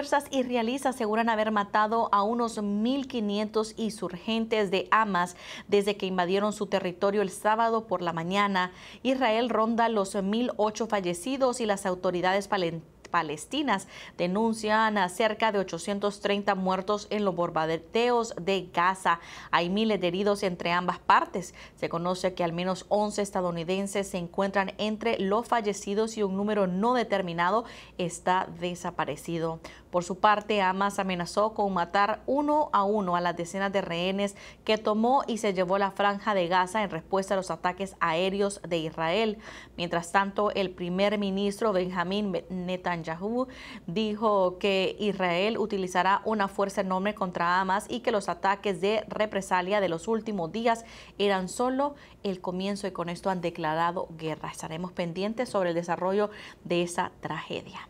fuerzas israelíes aseguran haber matado a unos 1.500 insurgentes de Hamas desde que invadieron su territorio el sábado por la mañana. Israel ronda los 1.008 fallecidos y las autoridades palestinas palestinas denuncian a cerca de 830 muertos en los bombardeos de Gaza. Hay miles de heridos entre ambas partes. Se conoce que al menos 11 estadounidenses se encuentran entre los fallecidos y un número no determinado está desaparecido. Por su parte, Hamas amenazó con matar uno a uno a las decenas de rehenes que tomó y se llevó la franja de Gaza en respuesta a los ataques aéreos de Israel. Mientras tanto, el primer ministro Benjamín Netanyahu Yahoo dijo que Israel utilizará una fuerza enorme contra Hamas y que los ataques de represalia de los últimos días eran solo el comienzo y con esto han declarado guerra. Estaremos pendientes sobre el desarrollo de esa tragedia.